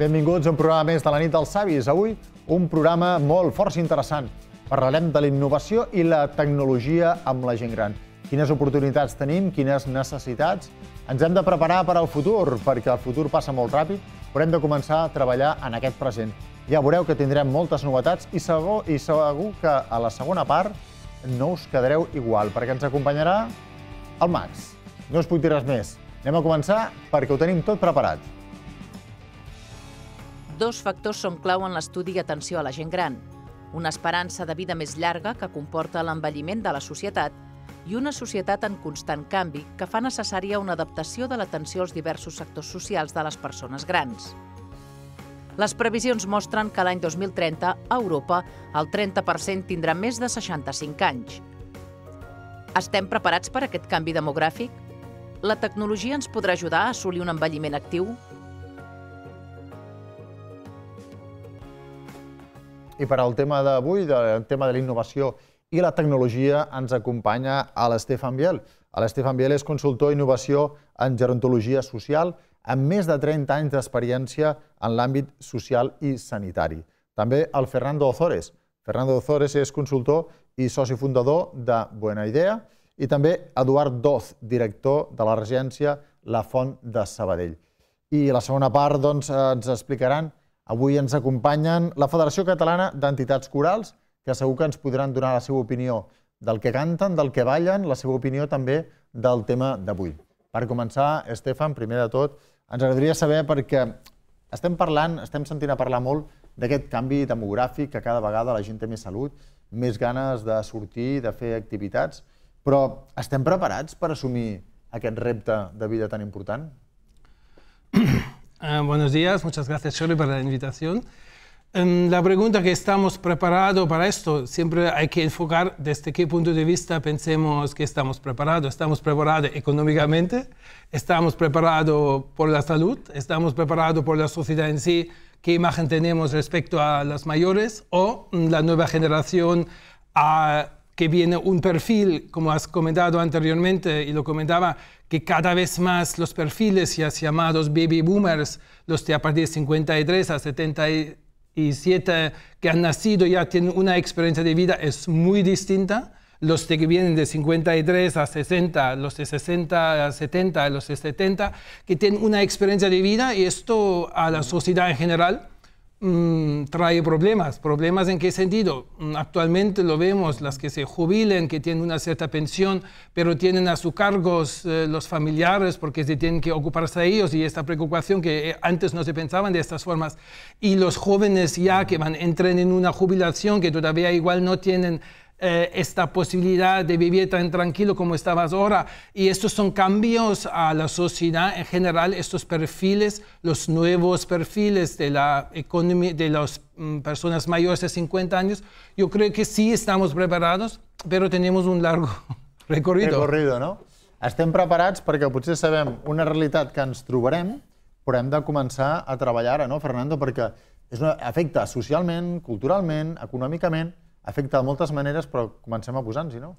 Benvinguts a un programa més de la nit dels savis. Avui, un programa molt força interessant. Parlarem de la innovació i la tecnologia amb la gent gran. Quines oportunitats tenim, quines necessitats. Ens hem de preparar per al futur, perquè el futur passa molt ràpid, però hem de començar a treballar en aquest present. Ja veureu que tindrem moltes novetats i segur, i segur que a la segona part no us quedareu igual, perquè ens acompanyarà el Max. No us puc dir res més. Anem a començar perquè ho tenim tot preparat dos factors són clau en l'estudi i atenció a la gent gran. Una esperança de vida més llarga que comporta l'envelliment de la societat i una societat en constant canvi que fa necessària una adaptació de l'atenció als diversos sectors socials de les persones grans. Les previsions mostren que l'any 2030, a Europa, el 30% tindrà més de 65 anys. Estem preparats per aquest canvi demogràfic? La tecnologia ens podrà ajudar a assolir un envelliment actiu? I per al tema d'avui, del tema de la innovació i la tecnologia, ens acompanya a l'Estefan Biel. L'Estefan Biel és consultor innovació en gerontologia social, amb més de 30 anys d'experiència en l'àmbit social i sanitari. També el Fernando Ozores. Fernando Ozores és consultor i soci fundador de Buena Idea i també Eduard Doz, director de la regència La Font de Sabadell. I la segona part doncs, ens explicaran Avui ens acompanyen la Federació Catalana d'Entitats Corals, que segur que ens podran donar la seva opinió del que canten, del que ballen, la seva opinió també del tema d'avui. Per començar, Estefan, primer de tot, ens agradaria saber perquè estem parlant, estem sentint a parlar molt d'aquest canvi demogràfic que cada vegada la gent té més salut, més ganes de sortir, de fer activitats, però estem preparats per assumir aquest repte de vida tan important? Ah, buenos días, muchas gracias Shirley por la invitación. Em, la pregunta que estamos preparados para esto, siempre hay que enfocar desde qué punto de vista pensemos que estamos preparados. Estamos preparados económicamente, estamos preparados por la salud, estamos preparados por la sociedad en sí, qué imagen tenemos respecto a las mayores o mm, la nueva generación a ah, que viene un perfil, como has comentado anteriormente y lo comentaba, que cada vez más los perfiles ya llamados baby boomers, los de a partir de 53 a 77 que han nacido ya tienen una experiencia de vida es muy distinta. Los de que vienen de 53 a 60, los de 60 a 70, los de 70, que tienen una experiencia de vida y esto a la sociedad en general Mm, trae problemas. ¿Problemas en qué sentido? Mm, actualmente lo vemos, las que se jubilen, que tienen una cierta pensión, pero tienen a su cargo eh, los familiares porque se tienen que ocuparse de ellos y esta preocupación que eh, antes no se pensaban de estas formas. Y los jóvenes ya que van, entrar en una jubilación que todavía igual no tienen eh, esta posibilidad de vivir tan tranquilo como estabas ahora. Y estos son cambios a la sociedad en general, estos perfiles, los nuevos perfiles de la economía, de las mm, personas mayores de 50 años. Yo creo que sí estamos preparados, pero tenemos un largo recorrido. Recorrido, no? Estem preparats perquè potser sabem una realitat que ens trobarem, però hem de començar a treballar ara, no, Fernando? Perquè és una, afecta socialment, culturalment, econòmicament, afecta de moltes maneres, però comencem a posar-nos-hi, no?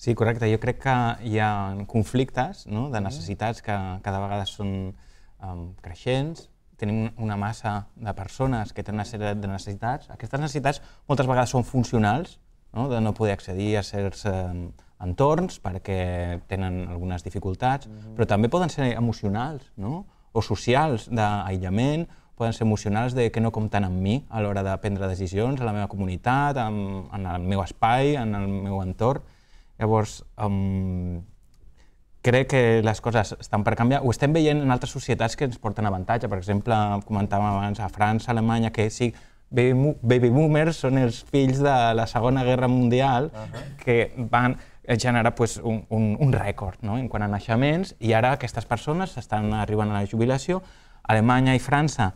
Sí, correcte. Jo crec que hi ha conflictes no? de mhm. necessitats que cada vegada són um, creixents. Tenim una massa de persones que tenen una sèrie de necessitats. Aquestes necessitats moltes vegades són funcionals, no? de no poder accedir a certs eh, entorns perquè tenen algunes dificultats, mm -hmm. però també poden ser emocionals no? o socials, d'aïllament, poden ser emocionals, de que no compten amb mi a l'hora de prendre decisions, a la meva comunitat, en, en el meu espai, en el meu entorn. Llavors, um, crec que les coses estan per canviar. Ho estem veient en altres societats que ens porten avantatge. Per exemple, comentàvem abans a França, a Alemanya, que sí, baby, baby boomers són els fills de la Segona Guerra Mundial uh -huh. que van generar pues, un, un, un rècord no? en quant a naixements i ara aquestes persones estan arribant a la jubilació. Alemanya i França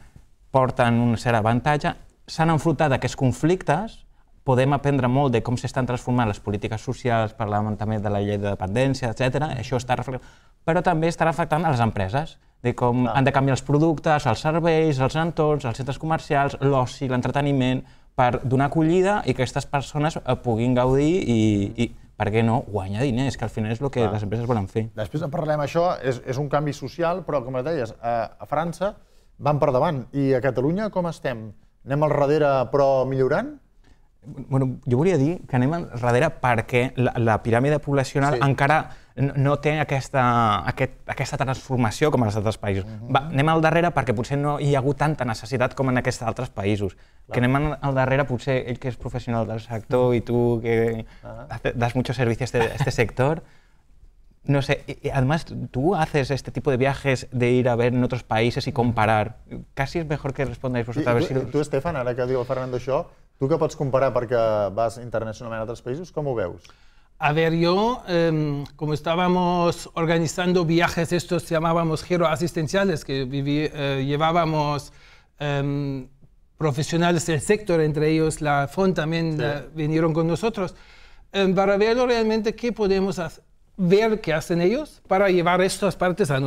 porten un cert avantatge, s'han enfrontat aquests conflictes, podem aprendre molt de com s'estan transformant les polítiques socials, parlàvem també de la llei de dependència, etc. Això està reflectant, però també estarà afectant a les empreses, de com ah. han de canviar els productes, els serveis, els entorns, els centres comercials, l'oci, l'entreteniment, per donar acollida i que aquestes persones eh, puguin gaudir i, i per què no, guanyar diners, que al final és el que ah. les empreses volen fer. Després en parlarem, això és, és un canvi social, però com et deies, a, eh, a França van per davant. I a Catalunya com estem? Anem al darrere però millorant? Bueno, jo volia dir que anem al darrere perquè la, la piràmide poblacional sí. encara no té aquesta, aquest, aquesta transformació com en els altres països. Uh mhm. -huh. Va, anem al darrere perquè potser no hi ha hagut tanta necessitat com en aquests altres països. Clar. Que anem al darrere potser ell que és professional del sector uh -huh. i tu que uh ah. -huh. das muchos servicios a este sector... no sé, además tú haces este tipo de viajes de ir a ver en otros países y comparar. Casi es mejor que respondáis vosotros. Tú, tu, si... Estefan, que digo Fernando això, ¿tú qué puedes comparar porque vas internacionalmente a otros países? ¿Cómo ho A ver, yo, em, como estábamos organizando viajes, estos llamábamos giro asistenciales, que eh, llevábamos em, profesionales del sector, entre ellos la FON también eh, vinieron con nosotros, para ver realmente qué podemos hacer ver qué hacen ellos para llevar estas partes a,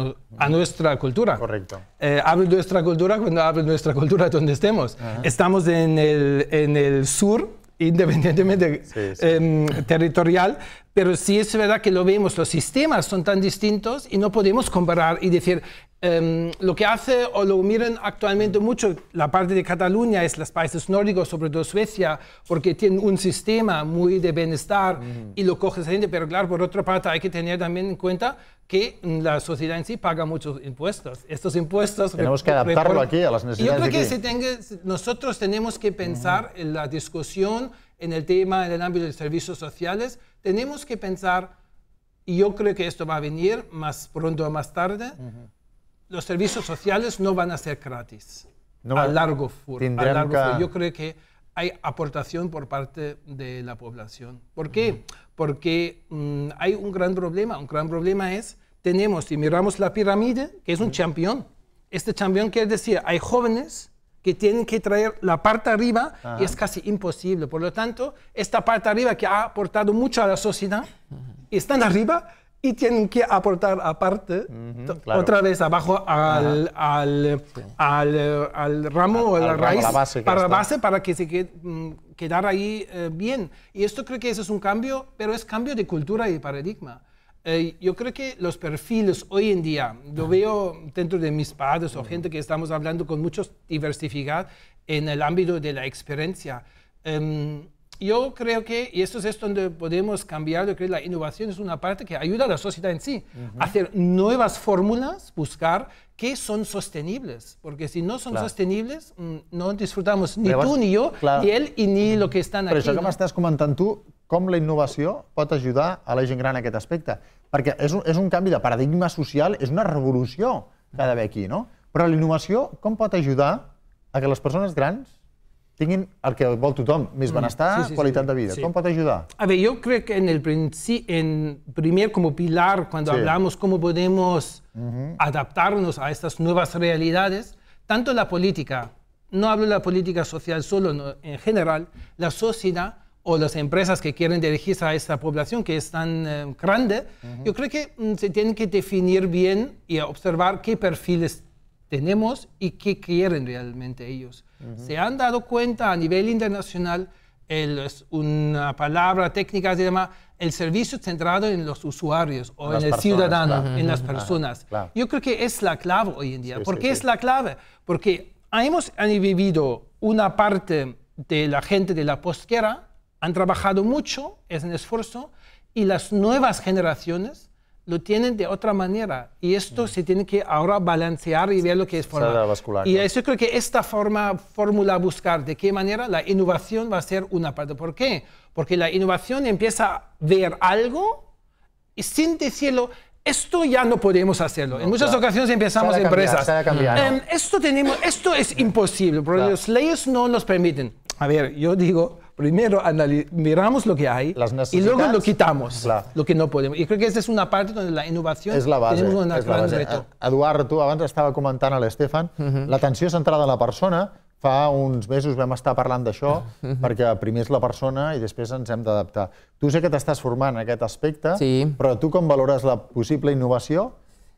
nuestra cultura. Correcto. Eh, nuestra cultura cuando hablo de nuestra cultura donde estemos. Estamos en el, en el sur, independientemente em, territorial, pero sí es verdad que lo vemos, los sistemas son tan distintos y no podemos comparar y decir, em, lo que hace o lo miran actualmente mucho la parte de Cataluña es los países nórdicos, sobre todo Suecia, porque tienen un sistema muy de bienestar y lo coge gente, pero claro, por otra parte hay que tener también en cuenta que la sociedad en sí paga muchos impuestos. Estos impuestos... Tenemos que adaptarlo aquí a las necesidades. Yo creo que nosotros tenemos que pensar en la discusión en el tema, en el ámbito de servicios sociales, tenemos que pensar, y yo creo que esto va a venir más pronto o más tarde, los servicios sociales no van a ser gratis no, a largo, plazo. Yo creo que hay aportación por parte de la población. ¿Por qué? Porque mm, hay un gran problema. Un gran problema es, tenemos, si miramos la pirámide, que es un campeón, este campeón quiere decir, hay jóvenes que tienen que traer la parte arriba y es casi imposible. Por lo tanto, esta parte arriba que ha aportado mucho a la sociedad, están arriba y tienen que aportar aparte otra vez abajo al, al, al, ramo o a la raíz, base para la base para que se quede, mm, quedar ahí eh, bien. Y esto creo que eso es un cambio, pero es cambio de cultura y paradigma. Eh, yo creo que los perfiles hoy en día, lo veo dentro de mis padres o gente que estamos hablando con muchos diversidad en el ámbito de la experiencia. Em, yo creo que, y esto es donde podemos cambiar, yo creo que la innovación es una parte que ayuda a la sociedad en sí, a hacer nuevas fórmulas, buscar que son sostenibles, porque si no son sostenibles, mm, no disfrutamos ni tú ni yo, ni él y ni lo que están aquí. Pero eso ¿no? que estás comentando com la innovació pot ajudar a la gent gran en aquest aspecte. Perquè és un, és un canvi de paradigma social, és una revolució que ha d'haver aquí, no? Però la innovació com pot ajudar a que les persones grans tinguin el que vol tothom, més mm. benestar, sí, sí, sí, qualitat sí. de vida. Sí. Com pot ajudar? A veure, jo crec que en el en primer a pilar, quan sí. hablamos com podem uh -huh. adaptarnos a aquestes noves realitats, tant la política, no hablo de la política social solo, no, en general, la societat o las empresas que quieren dirigirse a esta población que es tan eh, grande, yo creo que mm, se tienen que definir bien y observar qué perfiles tenemos y qué quieren realmente ellos. Se han dado cuenta a nivel internacional, es una palabra técnica, se llama el servicio centrado en los usuarios o en, el ciudadano, en las personas. Yo creo que es la clave hoy en día. ¿Por qué es la clave? Porque hemos vivido una parte de la gente de la posguerra han trabajado mucho, es un esfuerzo, y las nuevas generaciones lo tienen de otra manera. Y esto mm. se tiene que ahora balancear y ver lo que es forma. Vascular, y eso creo que esta forma, fórmula buscar, de qué manera la innovación va a ser una parte. ¿Por qué? Porque la innovación empieza a ver algo y sin decirlo, esto ya no podemos hacerlo. en muchas ocasiones empezamos empresas. Em, esto, tenemos, esto es imposible, porque las leyes no nos permiten. A ver, yo digo, primero miramos lo que hay y luego lo quitamos, lo que no podemos. Y creo que esa es una parte donde la innovación es la base, tenemos tú, gran reto. tú tu estaba comentando a Estefan la -huh. entrada centrada en la persona, Fa uns mesos vam estar parlant d'això, perquè primer és la persona i després ens hem d'adaptar. Tu sé que t'estàs formant en aquest aspecte, sí. però tu com valores la possible innovació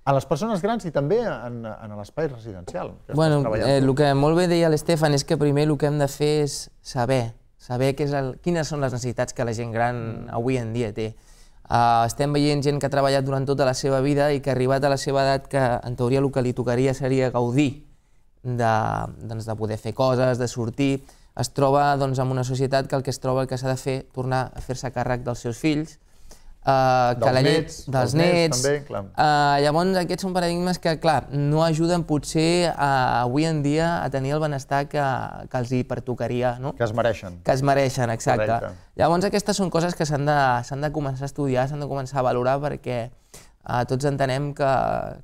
a les persones grans i també en, en l'espai residencial? Que bueno, eh, el que molt bé deia l'Estefan és que primer el que hem de fer és saber, saber què és el, quines són les necessitats que la gent gran mm. avui en dia té. Uh, estem veient gent que ha treballat durant tota la seva vida i que ha arribat a la seva edat que en teoria el que li tocaria seria gaudir de, doncs, de poder fer coses, de sortir, es troba doncs, en una societat que el que es troba el que s'ha de fer, tornar a fer-se càrrec dels seus fills, eh, dels que la llet, nets, dels nets, nets també, clar. Eh, llavors aquests són paradigmes que clar, no ajuden potser a, eh, avui en dia a tenir el benestar que, que els hi pertocaria. No? Que es mereixen. Que es mereixen, exacte. Correcte. Llavors aquestes són coses que s'han de, de començar a estudiar, s'han de començar a valorar perquè eh, tots entenem que,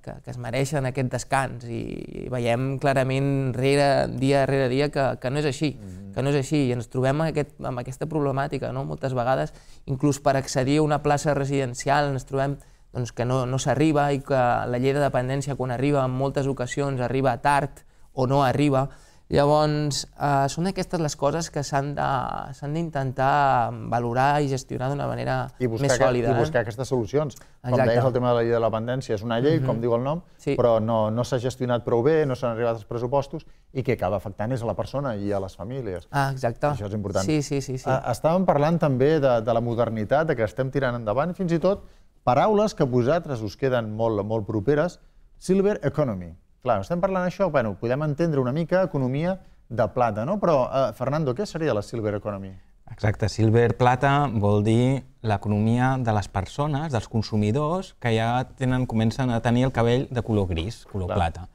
que, que es mereixen aquest descans i, i veiem clarament rere, dia rere dia que, que no és així, mm -hmm. que no és així i ens trobem amb, aquest, amb aquesta problemàtica no? moltes vegades, inclús per accedir a una plaça residencial ens trobem doncs, que no, no s'arriba i que la llei de dependència quan arriba en moltes ocasions arriba tard o no arriba, Llavors, eh, són aquestes les coses que s'han d'intentar valorar i gestionar d'una manera I més sòlida. I eh? buscar eh? aquestes solucions. Exacte. Com deies, el tema de la llei de la dependència és una llei, mm -hmm. com mhm. diu el nom, sí. però no, no s'ha gestionat prou bé, no s'han arribat els pressupostos, i que acaba afectant és a la persona i a les famílies. Ah, exacte. Això és important. Sí, sí, sí. sí. Ah, estàvem parlant també de, de la modernitat, de que estem tirant endavant, fins i tot paraules que vosaltres us queden molt, molt properes, Silver Economy. Clar, estem parlant això, bueno, podem entendre una mica economia de plata, no? Però, eh, Fernando, què seria la silver economy? Exacte, silver plata vol dir l'economia de les persones, dels consumidors, que ja tenen, comencen a tenir el cabell de color gris, color Clar. plata.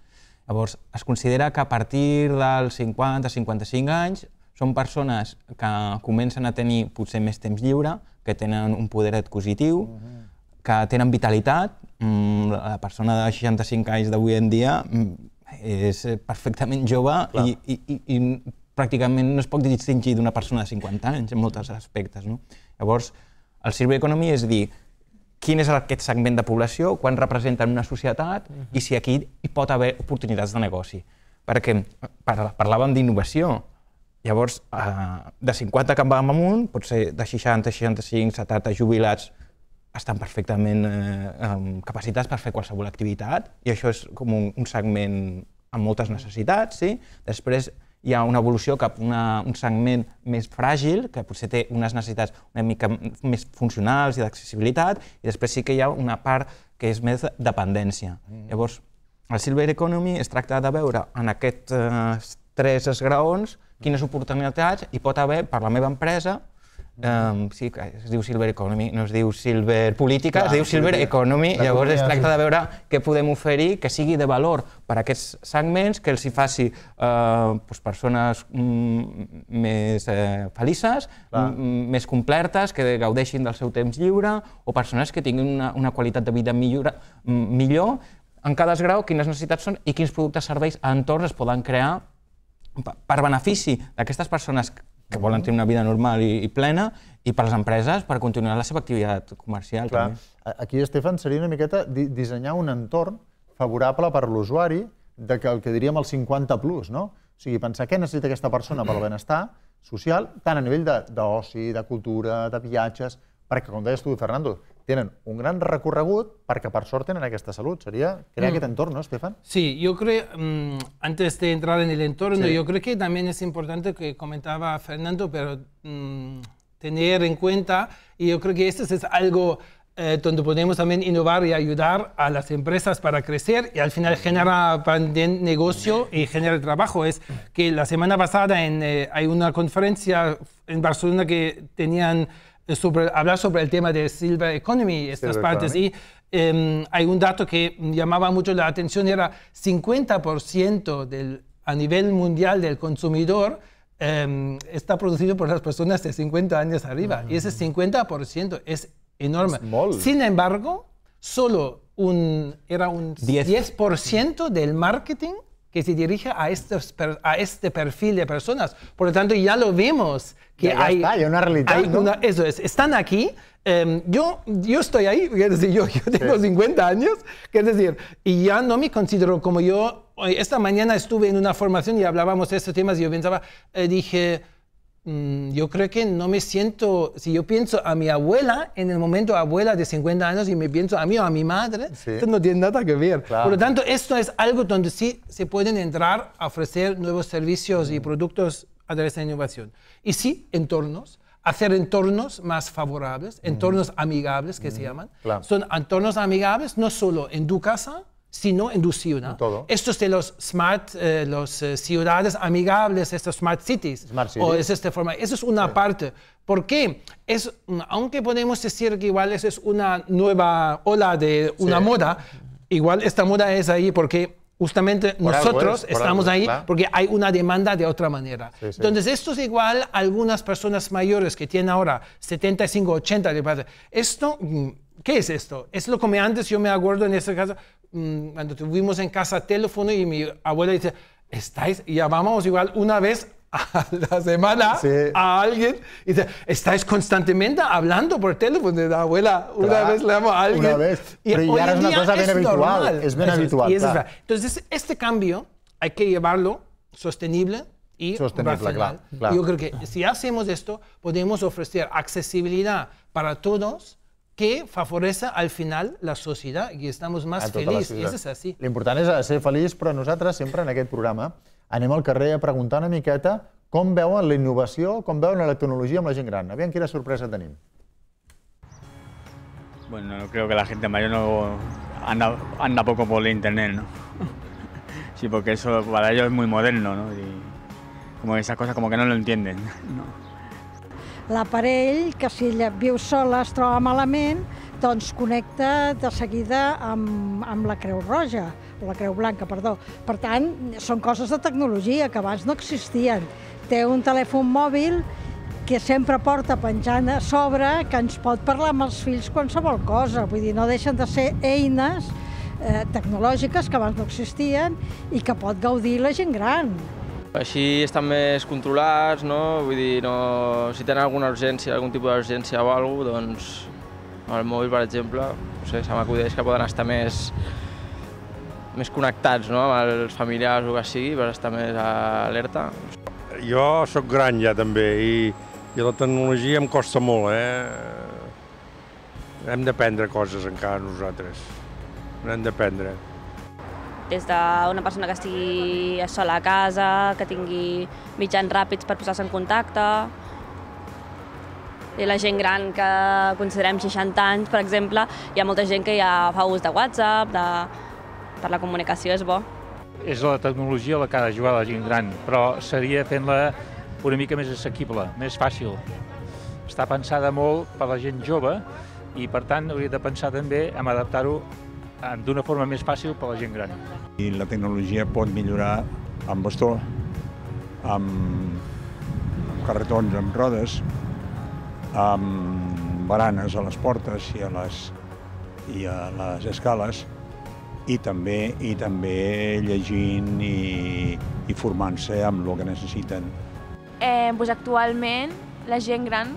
Llavors, es considera que a partir dels 50-55 anys són persones que comencen a tenir potser més temps lliure, que tenen un poder adquisitiu, uh mhm. -huh. que tenen vitalitat Mm, la persona de 65 anys d'avui en dia mm, és eh, perfectament jove i, i, i, i pràcticament no es pot distingir d'una persona de 50 anys en molts aspectes. No? Llavors, el Silver Economy és dir quin és aquest segment de població, quan representen una societat uh mhm. -huh. i si aquí hi pot haver oportunitats de negoci. Perquè parlàvem d'innovació, llavors eh, de 50 que en vam amunt, potser de 60, 65, 70 jubilats, estan perfectament eh, capacitats per fer qualsevol activitat i això és com un, un segment amb moltes necessitats. Sí? Després hi ha una evolució cap a un segment més fràgil, que potser té unes necessitats una mica més funcionals i d'accessibilitat, i després sí que hi ha una part que és més dependència. Mm. Llavors, el Silver Economy es tracta de veure en aquests eh, tres esgraons quines oportunitats hi pot haver per la meva empresa Um, sí, es diu Silver Economy, no es diu Silver Política, es diu Silver Economy. Economy. Llavors es tracta de veure què podem oferir que sigui de valor per a aquests segments, que els hi faci eh, pues, doncs, persones mm, més eh, felices, mm, més complertes, que gaudeixin del seu temps lliure, o persones que tinguin una, una qualitat de vida millora, mm, millor, en cada grau, quines necessitats són i quins productes, serveis, entorns es poden crear per benefici d'aquestes persones que volen tenir una vida normal i, i plena, i per les empreses per continuar la seva activitat comercial. Clar. També. Aquí, Estefan, seria una miqueta di dissenyar un entorn favorable per l'usuari de que el que diríem el 50 plus, no? O sigui, pensar què necessita aquesta persona pel benestar social, tant a nivell d'oci, de, de, cultura, de viatges, perquè, com deies tu, Fernando, tienen un gran recorregut para que, sort tenen esta salud Sería crear que mm. aquest entorno, Estefan? Sí, yo creo, mm, antes de entrar en el entorno, yo creo que también es importante que comentaba Fernando, pero mm, tener en cuenta, y yo creo que esto es algo eh, donde podemos también innovar y ayudar a las empresas para crecer y al final genera negocio y genera trabajo. Es que la semana pasada en, eh, hay una conferencia en Barcelona que tenían hablar sobre el tema de Silver Economy, estas partes. Y em, hay un dato que llamaba mucho la atención, era 50% del, a nivel mundial del consumidor em, está producido por las personas de 50 años arriba. Y ese 50% es enorme. Sin embargo, solo un, era un 10 del marketing que se dirige a, este perfil de personas. Por lo tanto, ya lo vemos. Que hay, hay, una realidad. eso es, están aquí. Em, yo, yo estoy ahí, yo, tengo 50 años, es decir, y ya no me considero como yo. Esta mañana estuve en una formación y hablábamos de estos temas y yo pensaba, eh, dije, Mm, yo creo que no me siento, si yo pienso a mi abuela, en el momento abuela de 50 años, y me pienso a mí o a mi madre, esto no tiene nada que ver. Por lo tanto, esto es algo donde sí se pueden entrar a ofrecer nuevos servicios y mm. productos a través de innovación. Y sí, entornos hacer entornos más favorables, mm. entornos amigables que se llaman. Son entornos amigables no solo en tu casa, sino en tu ciudad. Todo. de los smart, eh, los eh, ciudades amigables, estos smart cities, smart cities. o es esta forma. Eso es una parte. ¿Por qué? Es, mm, aunque podemos decir que igual eso es una nueva ola de una moda, igual esta moda es ahí porque justamente nosotros estamos ahí porque hay una demanda de otra manera. Entonces, esto es igual algunas personas mayores que tienen ahora 75, 80, de Esto, mm, ¿qué es esto? Es lo que antes yo me acuerdo en este caso, Mm, cuando tuvimos en casa teléfono y mi abuela dice, estáis, y llamamos igual una vez a la semana a alguien y dice, estáis constantemente hablando por teléfono de la abuela, una vez le llamo a alguien. Una vez. Y Pero ya es una cosa bien habitual, es bien habitual. Entonces, este cambio hay que llevarlo sostenible y sostenible, claro, Yo creo que si hacemos esto, podemos ofrecer accesibilidad para todos que favoreça al final la societat i estem més feliços. I és així. L'important és eh, ser feliç, però nosaltres sempre en aquest programa anem al carrer a preguntar una miqueta com veuen la innovació, com veuen la tecnologia amb la gent gran. Aviam quina sorpresa tenim. Bueno, no creo que la gente mayor no anda, anda poco por el internet, ¿no? Sí, porque eso para ellos es muy moderno, ¿no? Y como esas cosas como que no lo entienden, ¿no? l'aparell, que si viu sola es troba malament, doncs connecta de seguida amb, amb la Creu Roja, o la Creu Blanca, perdó. Per tant, són coses de tecnologia que abans no existien. Té un telèfon mòbil que sempre porta penjant a sobre, que ens pot parlar amb els fills qualsevol cosa. Vull dir, no deixen de ser eines eh, tecnològiques que abans no existien i que pot gaudir la gent gran. Així estan més controlats, no? Vull dir, no... si tenen alguna urgència, algun tipus d'urgència o alguna cosa, doncs el mòbil, per exemple, no sé, se m'acudeix que poden estar més, més connectats no? amb els familiars o que sigui per estar més alerta. Jo sóc gran ja també i, i la tecnologia em costa molt, eh? Hem d'aprendre coses encara nosaltres, n'hem d'aprendre des d'una persona que estigui sola a casa, que tingui mitjans ràpids per posar-se en contacte, i la gent gran que considerem 60 anys, per exemple, hi ha molta gent que ja fa ús de WhatsApp, de... per la comunicació és bo. És la tecnologia la que ha de jugar la gent gran, però seria fent-la una mica més assequible, més fàcil. Està pensada molt per la gent jove i, per tant, hauria de pensar també en adaptar-ho d'una forma més fàcil per a la gent gran. I la tecnologia pot millorar amb bastó, amb, amb carretons, amb rodes, amb baranes a les portes i a les, i a les escales, i també, i també llegint i, i formant-se amb el que necessiten. Eh, doncs actualment la gent gran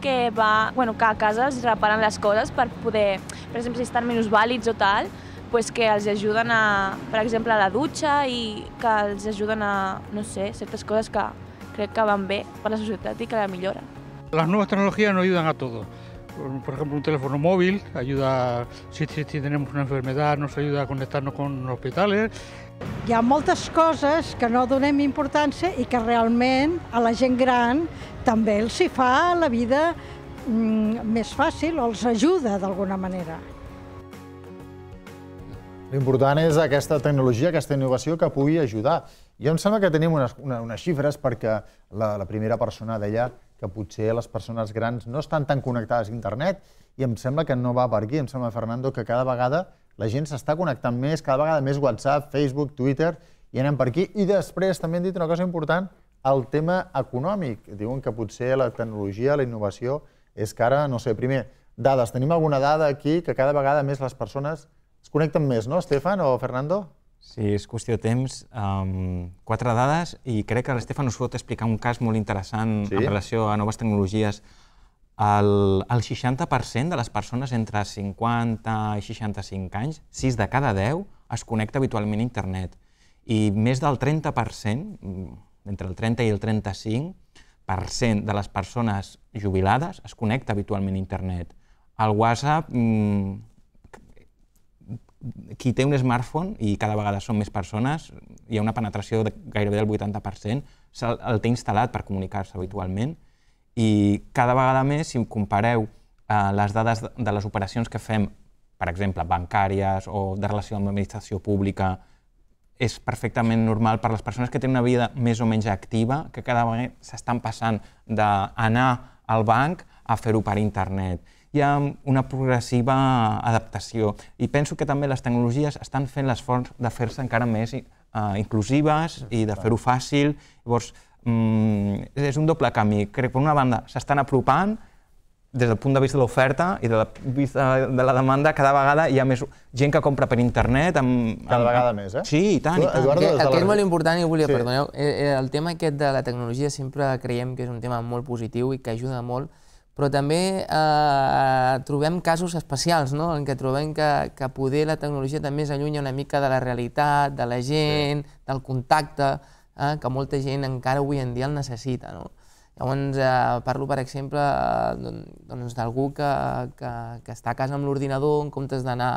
que, va, bueno, que a casa es reparen les coses per poder, per exemple, si estan menys vàlids o tal, pues que els ajuden a, per exemple, a la dutxa i que els ajuden a, no sé, certes coses que crec que van bé per la societat i que la milloren. Les noves tecnologies no ajuden a tot. Por ejemplo, un teléfono móvil ayuda, si, si tenemos una enfermedad, nos ayuda a conectarnos con hospitales, hi ha moltes coses que no donem importància i que realment a la gent gran també els hi fa la vida mm, més fàcil o els ajuda d'alguna manera. L'important és aquesta tecnologia, aquesta innovació que pugui ajudar. Jo em sembla que tenim unes, una, unes xifres perquè la, la primera persona deia que potser les persones grans no estan tan connectades a internet i em sembla que no va per aquí. Em sembla, Fernando, que cada vegada la gent s'està connectant més, cada vegada més WhatsApp, Facebook, Twitter, i anem per aquí. I després també han dit una cosa important, el tema econòmic. Diuen que potser la tecnologia, la innovació, és que ara, no sé, primer, dades. Tenim alguna dada aquí que cada vegada més les persones es connecten més, no, Estefan o Fernando? Sí, és qüestió de temps. Um, quatre dades i crec que l'Estefan us pot explicar un cas molt interessant sí? en relació a noves tecnologies el, el 60% de les persones entre 50 i 65 anys, 6 de cada 10, es connecta habitualment a internet. I més del 30%, mm, entre el 30 i el 35% de les persones jubilades es connecta habitualment a internet. El WhatsApp, mm, qui té un smartphone, i cada vegada són més persones, hi ha una penetració de gairebé del 80%, el té instal·lat per comunicar-se habitualment, i cada vegada més, si compareu eh, les dades de les operacions que fem, per exemple, bancàries o de relació amb l'administració pública, és perfectament normal per les persones que tenen una vida més o menys activa, que cada vegada s'estan passant d'anar al banc a fer-ho per internet. Hi ha una progressiva adaptació i penso que també les tecnologies estan fent l'esforç de fer-se encara més eh, inclusives i de fer-ho fàcil. Llavors, mm, és un doble camí. Crec que per una banda s'estan apropant des del punt de vista de l'oferta i de la, vista de la demanda, cada vegada hi ha més gent que compra per internet. Amb, cada vegada més, eh? Sí, i tant, tu, i tant. Eduardo, el, eh, el que és molt important, i volia, sí. perdoneu, eh, eh, el tema aquest de la tecnologia sempre creiem que és un tema molt positiu i que ajuda molt, però també eh, trobem casos especials, no? en què trobem que, que poder la tecnologia també s'allunya una mica de la realitat, de la gent, sí. del contacte, eh, que molta gent encara avui en dia el necessita. No? Llavors, eh, parlo, per exemple, doncs, d'algú doncs, que, que, que està a casa amb l'ordinador en comptes d'anar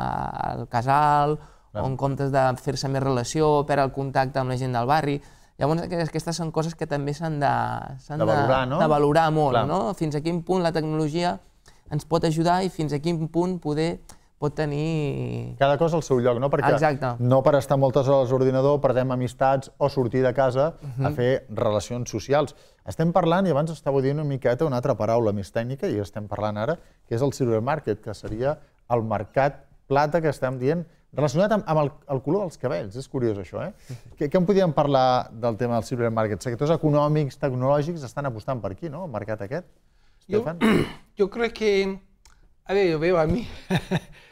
al casal, Clar. o en comptes de fer-se més relació, per el contacte amb la gent del barri. Llavors, aquestes són coses que també s'han de, de, de, valorar, no? de valorar molt, Clar. no? Fins a quin punt la tecnologia ens pot ajudar i fins a quin punt poder pot tenir... Cada cosa al seu lloc, no? Perquè Exacte. no per estar moltes hores a l'ordinador perdem amistats o sortir de casa uh -huh. a fer relacions socials. Estem parlant, i abans estava dient una miqueta una altra paraula més tècnica, i estem parlant ara, que és el silver market, que seria el mercat plata que estem dient relacionat amb, amb el, el color dels cabells. És curiós, això, eh? Que, que en podíem parlar del tema del silver market? Sectors econòmics, tecnològics, estan apostant per aquí, no?, el mercat aquest. Jo, jo crec que... A veure, jo veu a mi...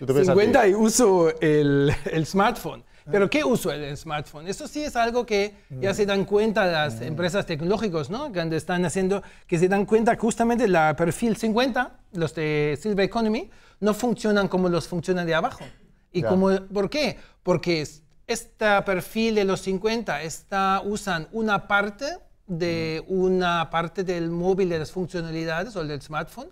50 y uso el, el smartphone. Pero ¿qué uso el smartphone? Eso sí es algo que ya mm. se dan cuenta las mm. empresas tecnológicas, ¿no? Que están haciendo, que se dan cuenta justamente la perfil 50, los de Silver Economy, no funcionan como los funcionan de abajo. ¿Y por qué? Porque este perfil de los 50 está, usan una parte de mm. una parte del móvil de las funcionalidades o del smartphone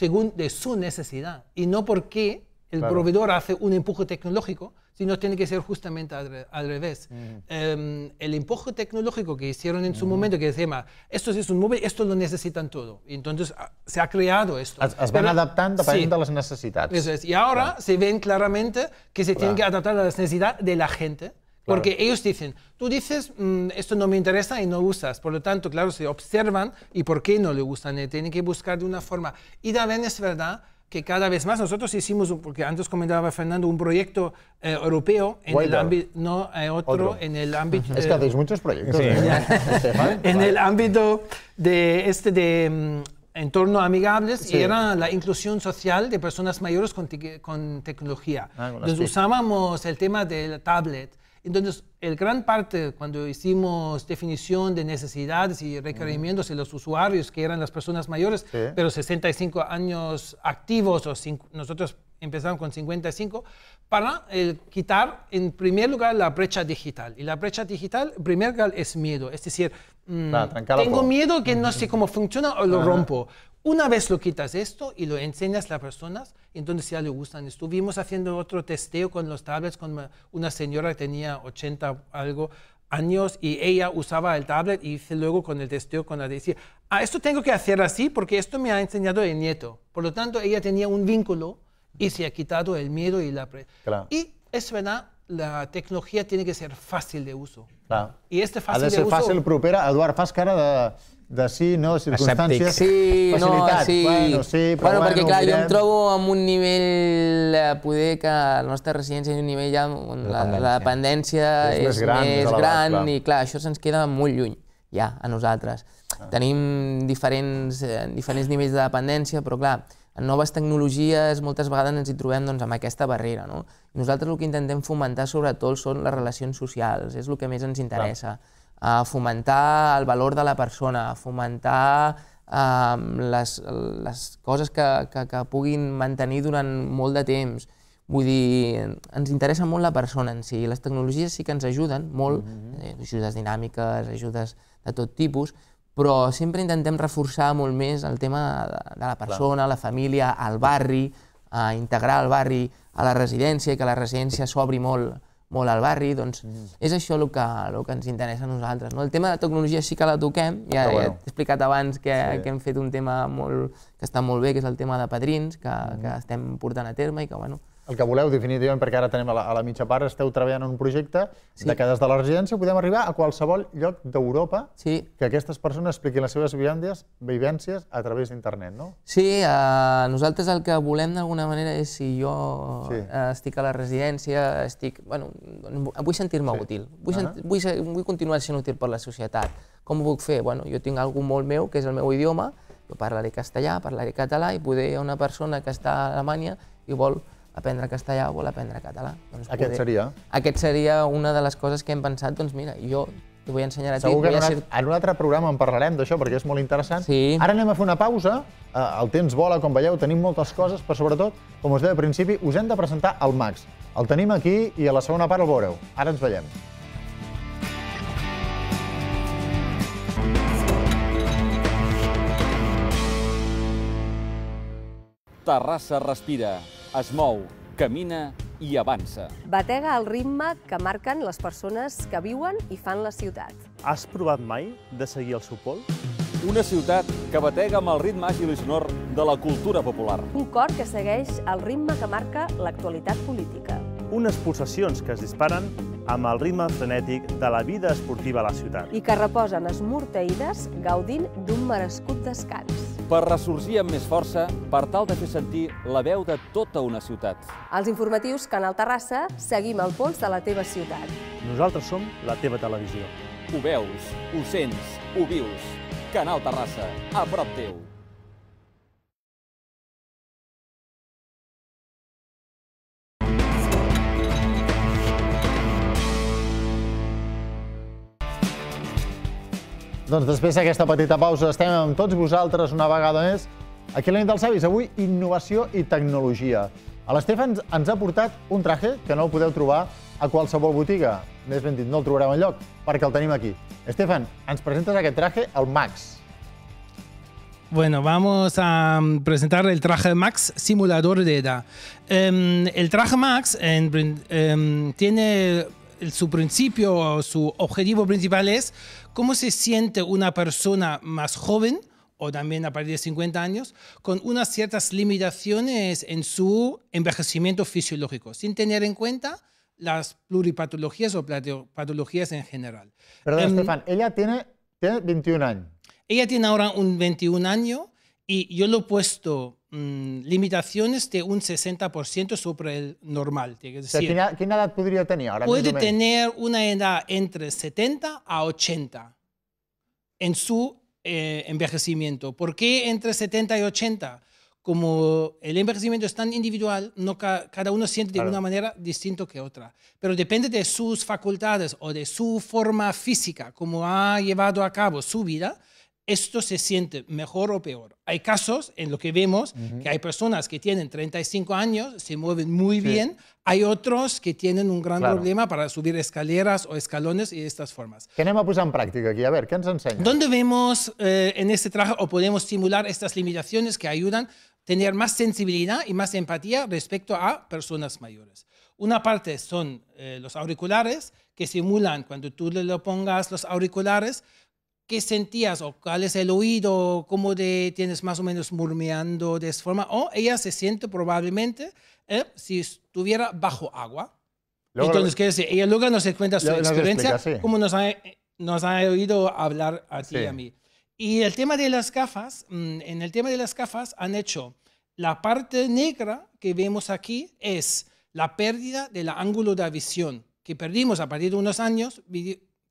según de su necesidad y no porque el proveedor hace un empuje tecnológico, sino tiene que ser justamente al, revés. Em, el empuje tecnológico que hicieron en su momento, que decían, esto es un móvil, esto lo necesitan todo. Y entonces ah, se ha creado esto. Se van adaptando para a las necesidades. Y ahora se ven claramente que se tiene tienen que adaptar a las necesidades de la gente porque ellos dicen, tú dices, mm, esto no me interesa y no usas. Por lo tanto, claro, se observan y por qué no le gustan. Eh, tienen que buscar de una forma. Y también es verdad que cada vez más nosotros hicimos, porque antes comentaba Fernando, un proyecto eh, europeo en el ámbito, no eh, otro, en el ámbito... Es que hacéis muchos proyectos. Este, en el ámbito de este de... Mm, entorno amigables y era la inclusión social de personas mayores con, tecnología. Ah, Entonces, usábamos el tema del la tablet, entonces, el gran parte cuando hicimos definición de necesidades y requerimientos de los usuarios, que eran las personas mayores, pero 65 años activos, o nosotros empezaron con 55, para eh, quitar en primer lugar la brecha digital. Y la brecha digital, en primer lugar, es miedo. Es decir, mm, tengo miedo que no sé cómo funciona o lo rompo. Una vez lo quitas esto y lo enseñas a las personas, entonces ya le gustan. Estuvimos haciendo otro testeo con los tablets con una señora que tenía 80 algo años y ella usaba el tablet y hice luego con el testeo con la decía, ah, esto tengo que hacer así porque esto me ha enseñado el nieto. Por lo tanto, ella tenía un vínculo y se ha quitado el miedo y la... Claro. Y es verdad, la tecnologia tiene que ser fàcil de uso. Claro. I este fàcil ha de ser de uso... fàcil propera. Eduard, fas cara de, de sí, no, circumstàncies, sí, No, sí. Bueno, sí, però bueno, bueno, perquè clar, mirem... jo em trobo amb un nivell, de eh, poder que la nostra residència és un nivell ja on la, la dependència és, és més gran, més gran clar. i clar, això se'ns queda molt lluny ja a nosaltres. Ah. Tenim diferents, eh, diferents nivells de dependència, però clar, en noves tecnologies moltes vegades ens hi trobem doncs, amb aquesta barrera. No? Nosaltres el que intentem fomentar sobretot són les relacions socials, és el que més ens interessa. Uh, fomentar el valor de la persona, fomentar uh, les, les coses que, que, que puguin mantenir durant molt de temps. Vull dir, ens interessa molt la persona en si. Les tecnologies sí que ens ajuden molt, mm -hmm. ajudes dinàmiques, ajudes de tot tipus, però sempre intentem reforçar molt més el tema de, de la persona, Clar. la família, el barri, a eh, integrar el barri a la residència i que la residència s'obri molt, molt al barri, doncs mm. és això el que, el que ens interessa a nosaltres. No? El tema de tecnologia sí que la toquem, ja, bueno. ja explicat abans que, sí. que hem fet un tema molt, que està molt bé, que és el tema de padrins, que, mm. que estem portant a terme i que bueno, el que voleu, definitivament, perquè ara tenem a la, a la mitja part, esteu treballant en un projecte sí. de que des de la residència podem arribar a qualsevol lloc d'Europa sí. que aquestes persones expliquin les seves vivències, vivències a través d'internet, no? Sí, uh, nosaltres el que volem d'alguna manera és si jo sí. Eh, estic a la residència, estic... Bueno, vull sentir-me sí. útil, vull, sent, uh -huh. vull, ser, vull continuar sent útil per la societat. Com ho puc fer? Bueno, jo tinc algú molt meu, que és el meu idioma, jo parlaré castellà, parlaré català, i poder una persona que està a Alemanya i vol aprendre castellà o vol aprendre català. Doncs Aquest poder... seria? Aquest seria una de les coses que hem pensat, doncs mira, jo t'ho vull ensenyar a ti. Segur que en, una, ser... en un altre programa en parlarem d'això, perquè és molt interessant. Sí. Ara anem a fer una pausa, eh, el temps vola, com veieu, tenim moltes coses, però sobretot, com us deia al principi, us hem de presentar al Max. El tenim aquí i a la segona part el veureu. Ara ens veiem. Terrassa respira es mou, camina i avança. Batega el ritme que marquen les persones que viuen i fan la ciutat. Has provat mai de seguir el seu pol? Una ciutat que batega amb el ritme àgil i sonor de la cultura popular. Un cor que segueix el ritme que marca l'actualitat política. Unes pulsacions que es disparen amb el ritme frenètic de la vida esportiva a la ciutat. I que reposen esmorteïdes gaudint d'un merescut descans per ressorgir amb més força per tal de fer sentir la veu de tota una ciutat. Els informatius Canal Terrassa seguim el pols de la teva ciutat. Nosaltres som la teva televisió. Ho veus, ho sents, ho vius. Canal Terrassa, a prop teu. Doncs després d'aquesta petita pausa estem amb tots vosaltres una vegada més aquí a la nit dels savis. Avui, innovació i tecnologia. A l'Estefan ens ha portat un traje que no el podeu trobar a qualsevol botiga. Més ben dit, no el trobareu enlloc, perquè el tenim aquí. Estefan, ens presentes aquest traje, el Max. Bueno, vamos a presentar el traje Max Simulador de EDA. el traje Max tiene su principio, su objetivo principal es cómo se siente una persona más joven o también a partir de 50 años, con unas ciertas limitaciones en su envejecimiento fisiológico, sin tener en cuenta las pluripatologías o patologías en general. Perdón, em, Estefan, ella tiene, 21 años. Ella tiene ahora un 21 año y yo lo he puesto Mm, limitaciones de un 60% sobre el normal. Decir, podría tener ahora? Puede tener una edad entre 70 a 80 en su eh, envejecimiento. ¿Por qué entre 70 y 80? como el envejecimiento es tan individual, no cada uno siente de una manera distinta que otra. Pero depende de sus facultades o de su forma física, como ha llevado a cabo su vida, esto se siente mejor o peor. Hay casos en los que vemos que hay personas que tienen 35 años, se mueven muy bien, hay otros que tienen un gran problema para subir escaleras o escalones y de estas formas. ¿Qué nos a en práctica? aquí? A ver, ¿qué nos enseña? ¿Dónde vemos eh, en este trabajo o podemos simular estas limitaciones que ayudan a tener más sensibilidad y más empatía respecto a personas mayores? Una parte son eh, los auriculares que simulan cuando tú le pongas los auriculares, qué sentías o cuál es el oído, cómo te tienes más o menos murmeando de esa forma. O ella se siente probablemente eh, si estuviera bajo agua. Entonces, qué decir, ella luego nos cuenta su experiencia, cómo nos ha, oído hablar a ti y a mí. Y el tema de las gafas, mm, en el tema de las gafas han hecho la parte negra que vemos aquí es la pérdida del ángulo de visión que perdimos a partir de unos años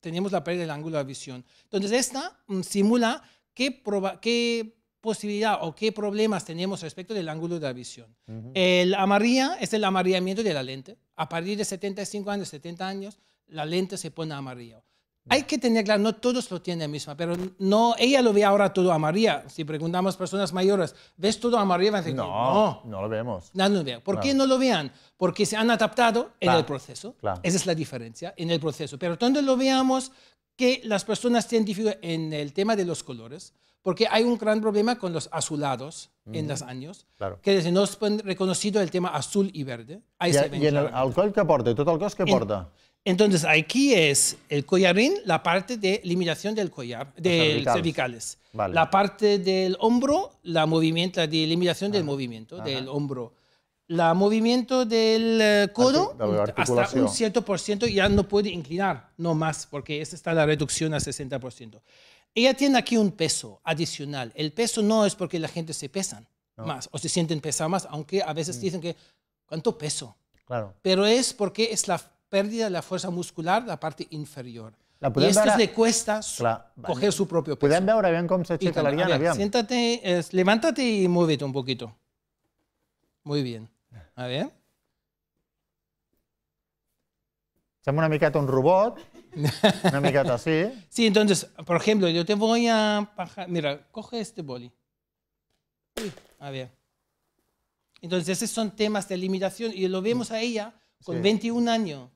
tenemos la pérdida del ángulo de visión. Entonces, esta mm, simula qué, qué posibilidad o qué problemas tenemos respecto del ángulo de la visión. El amarilla es el amarillamiento de la lente. A partir de 75 años, 70 años, la lente se pone amarilla. Hay que tener claro, no todos lo tienen misma, pero no, ella lo ve ahora todo a María. Si preguntamos a personas mayores, ¿ves todo a María? no, no, lo vemos. No, no veo. ¿Por qué no lo vean? Porque se han adaptado en el proceso. Esa es la diferencia, en el proceso. Pero donde lo veamos, que las personas tienen identifican en el tema de los colores, porque hay un gran problema con los azulados en los mm, años, que no es reconocido el tema azul y verde. ¿Y el alcohol que porta, todo el cos que porta. Entonces, aquí es el collarín, la parte de limitación del collar, de cervicales. La parte del hombro, la movimiento, de limitación del ah. movimiento del hombro la movimiento del eh, codo hasta un cierto por ciento ya no puede inclinar, no más, porque esta está la reducción a 60%. Ella tiene aquí un peso adicional. El peso no es porque la gente se pesan más o se sienten pesados más, aunque a veces mm. dicen que, ¿cuánto peso? Claro. Pero es porque es la pérdida de la fuerza muscular, la parte inferior. La y esto estas le cuesta coger su propio peso. ver ver cómo se se la aviam. Siéntate, levántate y muévete un poquito. Muy bien. A Se Sembla una miqueta un robot, una miqueta así. Sí, entonces, por ejemplo, yo te voy a... mira, coge este boli. Uy, a ver. Entonces, esos son temas de limitación y lo vemos a ella con 21 años.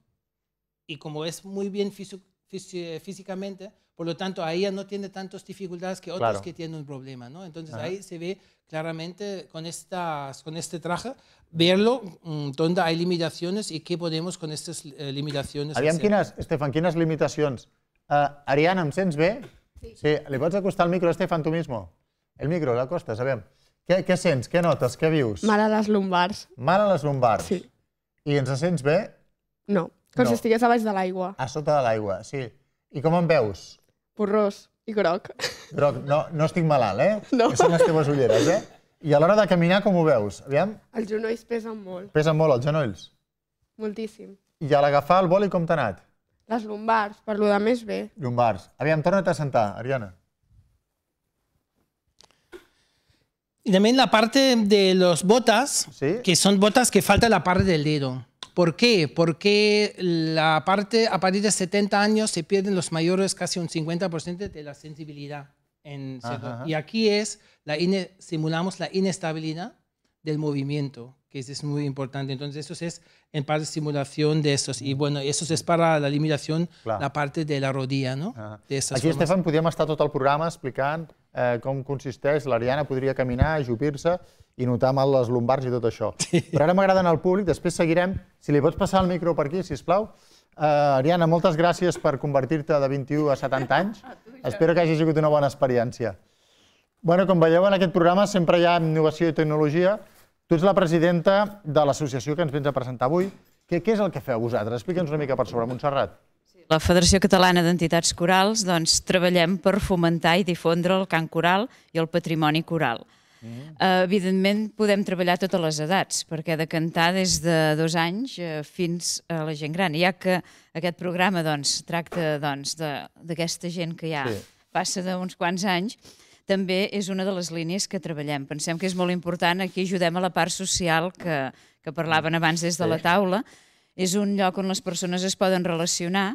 Y como es muy bien físicamente, por lo tanto, ahí ella no tiene tantas dificultades que otros que tienen un problema, ¿no? Entonces ahí se ve claramente con, estas, con este traje, verlo mmm, donde hay limitaciones y qué podemos con estas eh, limitaciones. Ariane, quines, Estefan, quines limitaciones? Uh, eh, Ariana, em sents bé? Sí. sí. ¿Le acostar el micro, Estefan, tú mismo? El micro, la costa ¿Qué, ¿Qué sents? qué notas, qué vius? Mal a lumbars. Mala lumbars. Sí. ¿Y ens sents bé? No, com no. si a baix de l'aigua. A sota de l'aigua, sí. ¿Y com en em veus? porrós i groc. Groc, no, no estic malalt, eh? No. Que són les teves ulleres, eh? I a l'hora de caminar, com ho veus? Aviam. Els genolls pesen molt. Pesen molt, els genolls? Moltíssim. I a l'agafar el boli, com t'ha anat? Les lumbars, per lo de més bé. Lumbars. Aviam, torna't a sentar, Ariana. Y también la parte de los botas, ¿Sí? que son botas que falta la parte del dedo. ¿Por qué? Porque la parte, a partir de 70 años se pierden los mayores casi un 50% de la sensibilidad. En Y aquí es, la simulamos la inestabilidad del movimiento, que es, muy importante. Entonces, eso es en parte simulación de esos Y mm. bueno, eso es para la limitación, la parte de la rodilla, no? Estefan, podríamos estar todo el programa explicando. eh, com consisteix, l'Ariana podria caminar, ajupir-se i notar mal les lumbars i tot això. Però ara m'agraden al públic, després seguirem. Si li pots passar el micro per aquí, si us plau. Eh, Ariana, moltes gràcies per convertir-te de 21 a 70 anys. Espero que hagi sigut una bona experiència. Bueno, com veieu, en aquest programa sempre hi ha innovació i tecnologia. Tu ets la presidenta de l'associació que ens vens a presentar avui. Què, què és el que feu vosaltres? Explica'ns una mica per sobre, Montserrat. La Federació Catalana d'Entitats Corals doncs, treballem per fomentar i difondre el cant coral i el patrimoni coral. Mm. Eh, evidentment, podem treballar totes les edats, perquè de cantar des de dos anys eh, fins a la gent gran. Ja que aquest programa doncs, tracta d'aquesta doncs, de, gent que ja sí. passa d'uns quants anys, també és una de les línies que treballem. Pensem que és molt important, aquí ajudem a la part social que, que parlaven abans des de la taula. És un lloc on les persones es poden relacionar,